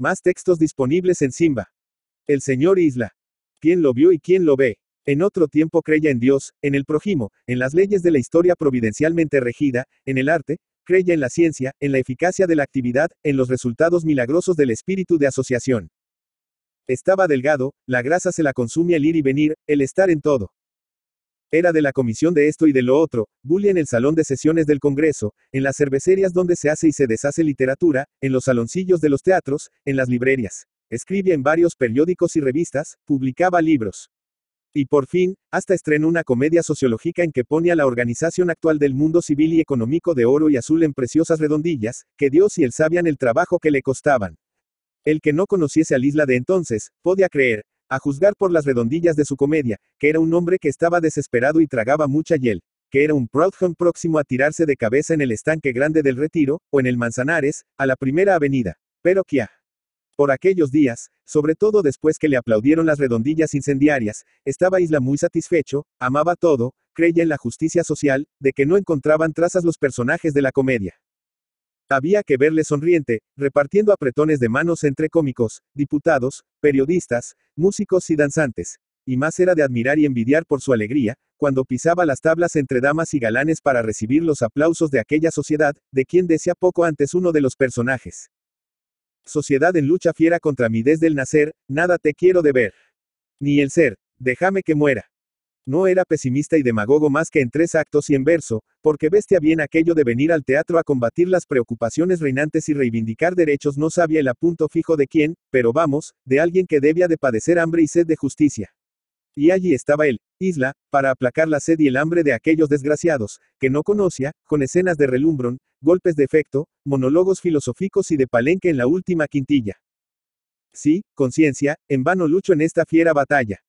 Más textos disponibles en Simba. El Señor Isla. ¿Quién lo vio y quién lo ve? En otro tiempo creía en Dios, en el prójimo, en las leyes de la historia providencialmente regida, en el arte, creía en la ciencia, en la eficacia de la actividad, en los resultados milagrosos del espíritu de asociación. Estaba delgado, la grasa se la consume el ir y venir, el estar en todo. Era de la comisión de esto y de lo otro, bully en el salón de sesiones del Congreso, en las cervecerías donde se hace y se deshace literatura, en los saloncillos de los teatros, en las librerías. Escribía en varios periódicos y revistas, publicaba libros. Y por fin, hasta estrenó una comedia sociológica en que pone a la organización actual del mundo civil y económico de oro y azul en preciosas redondillas, que Dios y él sabían el trabajo que le costaban. El que no conociese al isla de entonces, podía creer, a juzgar por las redondillas de su comedia, que era un hombre que estaba desesperado y tragaba mucha hiel, que era un Proudhon próximo a tirarse de cabeza en el estanque grande del Retiro, o en el Manzanares, a la primera avenida. Pero que por aquellos días, sobre todo después que le aplaudieron las redondillas incendiarias, estaba Isla muy satisfecho, amaba todo, creía en la justicia social, de que no encontraban trazas los personajes de la comedia. Había que verle sonriente, repartiendo apretones de manos entre cómicos, diputados, periodistas, músicos y danzantes. Y más era de admirar y envidiar por su alegría, cuando pisaba las tablas entre damas y galanes para recibir los aplausos de aquella sociedad, de quien decía poco antes uno de los personajes. Sociedad en lucha fiera contra mi desde el nacer, nada te quiero de ver, Ni el ser, déjame que muera. No era pesimista y demagogo más que en tres actos y en verso, porque bestia bien aquello de venir al teatro a combatir las preocupaciones reinantes y reivindicar derechos no sabía el apunto fijo de quién, pero vamos, de alguien que debía de padecer hambre y sed de justicia. Y allí estaba él, isla, para aplacar la sed y el hambre de aquellos desgraciados, que no conocía, con escenas de relumbrón, golpes de efecto, monólogos filosóficos y de palenque en la última quintilla. Sí, conciencia, en vano lucho en esta fiera batalla.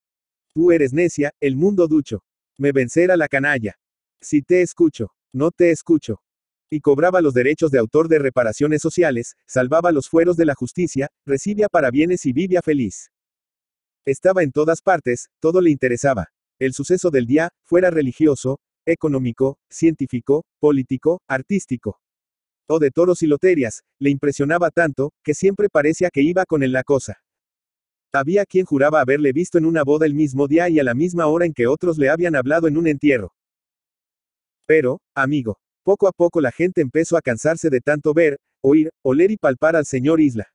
Tú eres necia, el mundo ducho. Me vencerá la canalla. Si te escucho, no te escucho. Y cobraba los derechos de autor de reparaciones sociales, salvaba los fueros de la justicia, recibía para bienes y vivía feliz. Estaba en todas partes, todo le interesaba. El suceso del día, fuera religioso, económico, científico, político, artístico. O de toros y loterias, le impresionaba tanto, que siempre parecía que iba con él la cosa. Había quien juraba haberle visto en una boda el mismo día y a la misma hora en que otros le habían hablado en un entierro. Pero, amigo, poco a poco la gente empezó a cansarse de tanto ver, oír, oler y palpar al señor Isla.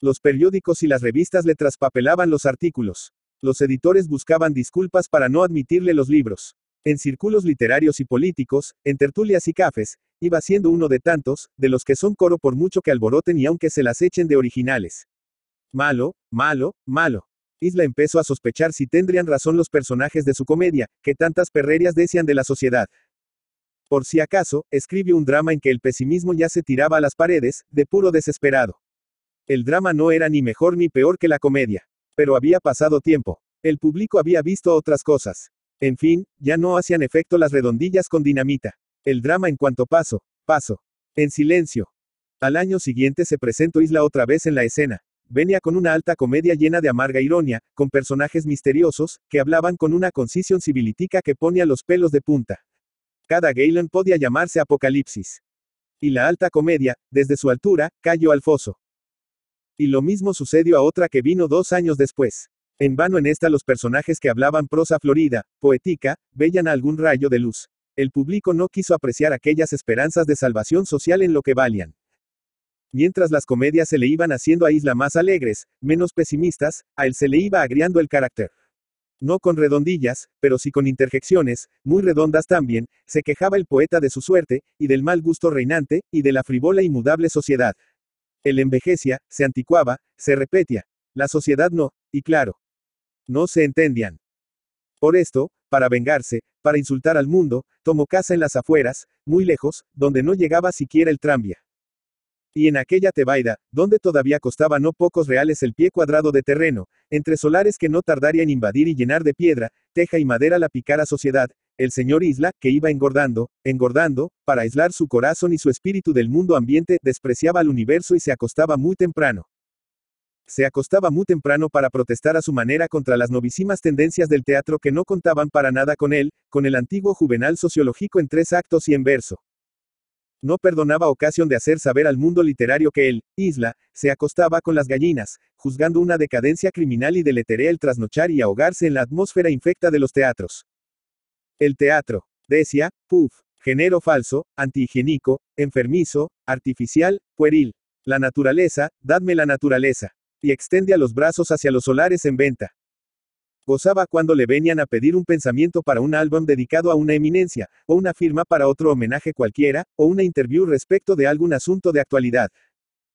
Los periódicos y las revistas le traspapelaban los artículos. Los editores buscaban disculpas para no admitirle los libros. En círculos literarios y políticos, en tertulias y cafés, iba siendo uno de tantos, de los que son coro por mucho que alboroten y aunque se las echen de originales. Malo, malo, malo. Isla empezó a sospechar si tendrían razón los personajes de su comedia, que tantas perrerías decían de la sociedad. Por si acaso, escribió un drama en que el pesimismo ya se tiraba a las paredes, de puro desesperado. El drama no era ni mejor ni peor que la comedia. Pero había pasado tiempo. El público había visto otras cosas. En fin, ya no hacían efecto las redondillas con dinamita. El drama en cuanto paso, paso. En silencio. Al año siguiente se presentó Isla otra vez en la escena venía con una alta comedia llena de amarga ironía, con personajes misteriosos, que hablaban con una concisión civilítica que ponía los pelos de punta. Cada Galen podía llamarse Apocalipsis. Y la alta comedia, desde su altura, cayó al foso. Y lo mismo sucedió a otra que vino dos años después. En vano en esta los personajes que hablaban prosa florida, poética, veían algún rayo de luz. El público no quiso apreciar aquellas esperanzas de salvación social en lo que valían. Mientras las comedias se le iban haciendo a Isla más alegres, menos pesimistas, a él se le iba agriando el carácter. No con redondillas, pero sí con interjecciones, muy redondas también, se quejaba el poeta de su suerte, y del mal gusto reinante, y de la frivola y mudable sociedad. Él envejecía, se anticuaba, se repetía. La sociedad no, y claro. No se entendían. Por esto, para vengarse, para insultar al mundo, tomó casa en las afueras, muy lejos, donde no llegaba siquiera el tranvía y en aquella Tebaida, donde todavía costaba no pocos reales el pie cuadrado de terreno, entre solares que no tardaría en invadir y llenar de piedra, teja y madera la picara sociedad, el señor Isla, que iba engordando, engordando, para aislar su corazón y su espíritu del mundo ambiente, despreciaba al universo y se acostaba muy temprano. Se acostaba muy temprano para protestar a su manera contra las novísimas tendencias del teatro que no contaban para nada con él, con el antiguo juvenal sociológico en tres actos y en verso. No perdonaba ocasión de hacer saber al mundo literario que él, Isla, se acostaba con las gallinas, juzgando una decadencia criminal y deleteré el trasnochar y ahogarse en la atmósfera infecta de los teatros. El teatro, decía, puff, género falso, antihigiénico, enfermizo, artificial, pueril. La naturaleza, dadme la naturaleza. Y a los brazos hacia los solares en venta gozaba cuando le venían a pedir un pensamiento para un álbum dedicado a una eminencia, o una firma para otro homenaje cualquiera, o una interview respecto de algún asunto de actualidad.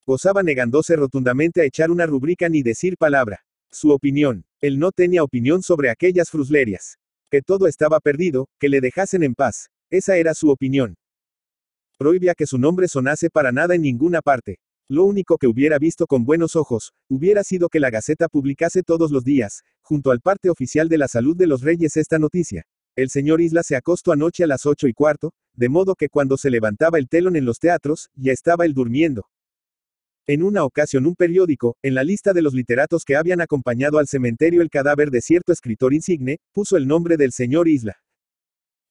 Gozaba negándose rotundamente a echar una rubrica ni decir palabra. Su opinión. Él no tenía opinión sobre aquellas fruslerias. Que todo estaba perdido, que le dejasen en paz. Esa era su opinión. Prohibía que su nombre sonase para nada en ninguna parte. Lo único que hubiera visto con buenos ojos, hubiera sido que la Gaceta publicase todos los días, junto al parte oficial de la salud de los reyes, esta noticia. El señor Isla se acostó anoche a las ocho y cuarto, de modo que cuando se levantaba el telón en los teatros, ya estaba él durmiendo. En una ocasión un periódico, en la lista de los literatos que habían acompañado al cementerio el cadáver de cierto escritor insigne, puso el nombre del señor Isla.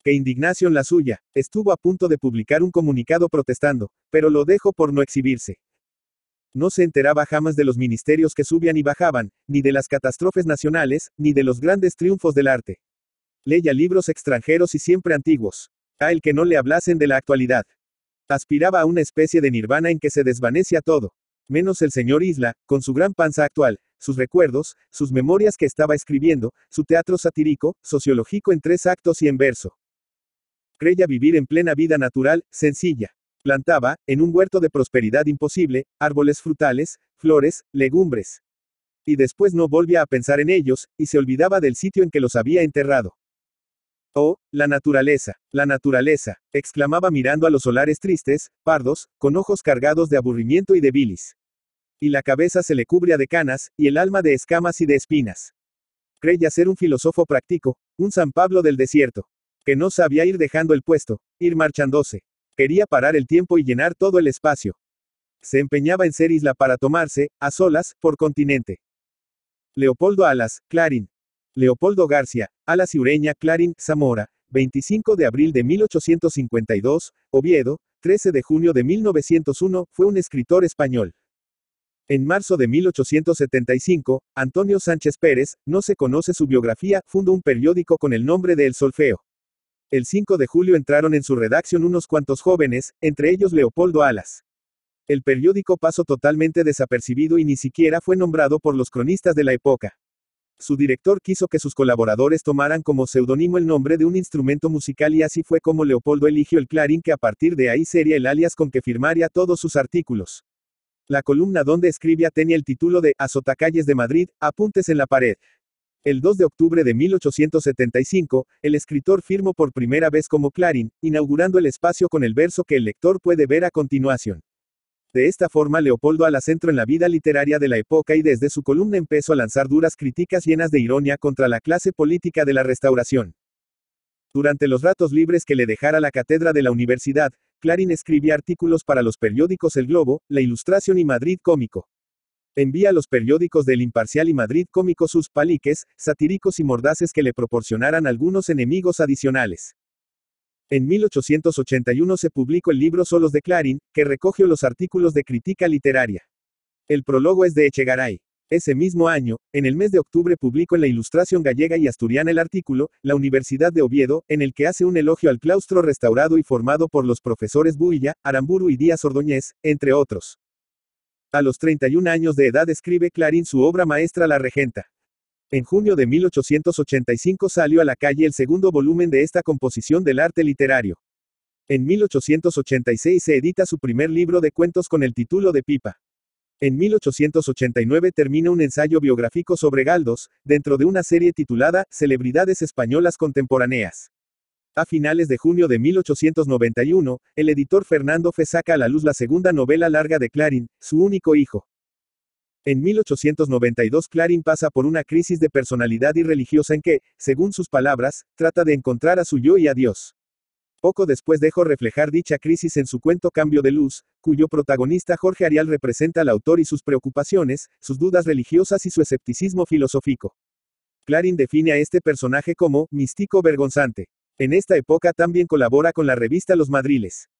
Qué indignación la suya, estuvo a punto de publicar un comunicado protestando, pero lo dejó por no exhibirse. No se enteraba jamás de los ministerios que subían y bajaban, ni de las catástrofes nacionales, ni de los grandes triunfos del arte. Leía libros extranjeros y siempre antiguos. A el que no le hablasen de la actualidad. Aspiraba a una especie de nirvana en que se a todo. Menos el señor Isla, con su gran panza actual, sus recuerdos, sus memorias que estaba escribiendo, su teatro satírico, sociológico en tres actos y en verso. Creía vivir en plena vida natural, sencilla. Plantaba, en un huerto de prosperidad imposible, árboles frutales, flores, legumbres. Y después no volvía a pensar en ellos, y se olvidaba del sitio en que los había enterrado. Oh, la naturaleza, la naturaleza, exclamaba mirando a los solares tristes, pardos, con ojos cargados de aburrimiento y de bilis. Y la cabeza se le cubría de canas, y el alma de escamas y de espinas. Creía ser un filósofo práctico, un San Pablo del desierto, que no sabía ir dejando el puesto, ir marchándose. Quería parar el tiempo y llenar todo el espacio. Se empeñaba en ser isla para tomarse, a solas, por continente. Leopoldo Alas, Clarín. Leopoldo García, Alas y Ureña, Clarín, Zamora, 25 de abril de 1852, Oviedo, 13 de junio de 1901, fue un escritor español. En marzo de 1875, Antonio Sánchez Pérez, no se conoce su biografía, fundó un periódico con el nombre de El Solfeo. El 5 de julio entraron en su redacción unos cuantos jóvenes, entre ellos Leopoldo Alas. El periódico pasó totalmente desapercibido y ni siquiera fue nombrado por los cronistas de la época. Su director quiso que sus colaboradores tomaran como seudónimo el nombre de un instrumento musical y así fue como Leopoldo eligió el clarín que a partir de ahí sería el alias con que firmaría todos sus artículos. La columna donde escribía tenía el título de Azotacalles de Madrid, Apuntes en la pared. El 2 de octubre de 1875, el escritor firmó por primera vez como Clarín, inaugurando el espacio con el verso que el lector puede ver a continuación. De esta forma Leopoldo Alacentro en la vida literaria de la época y desde su columna empezó a lanzar duras críticas llenas de ironía contra la clase política de la restauración. Durante los ratos libres que le dejara la cátedra de la universidad, Clarín escribía artículos para los periódicos El Globo, La Ilustración y Madrid Cómico. Envía a los periódicos del Imparcial y Madrid cómicos sus paliques, satíricos y mordaces que le proporcionaran algunos enemigos adicionales. En 1881 se publicó el libro Solos de Clarín, que recogió los artículos de crítica literaria. El prólogo es de Echegaray. Ese mismo año, en el mes de octubre publicó en la Ilustración Gallega y Asturiana el artículo, La Universidad de Oviedo, en el que hace un elogio al claustro restaurado y formado por los profesores Builla, Aramburu y Díaz Ordóñez, entre otros. A los 31 años de edad escribe Clarín su obra maestra La Regenta. En junio de 1885 salió a la calle el segundo volumen de esta composición del arte literario. En 1886 se edita su primer libro de cuentos con el título de Pipa. En 1889 termina un ensayo biográfico sobre Galdos, dentro de una serie titulada Celebridades Españolas Contemporáneas. A finales de junio de 1891, el editor Fernando Fe saca a la luz la segunda novela larga de Clarín, Su único hijo. En 1892 Clarín pasa por una crisis de personalidad y religiosa en que, según sus palabras, trata de encontrar a su yo y a Dios. Poco después dejó reflejar dicha crisis en su cuento Cambio de Luz, cuyo protagonista Jorge Arial representa al autor y sus preocupaciones, sus dudas religiosas y su escepticismo filosófico. Clarín define a este personaje como místico vergonzante. En esta época también colabora con la revista Los Madriles.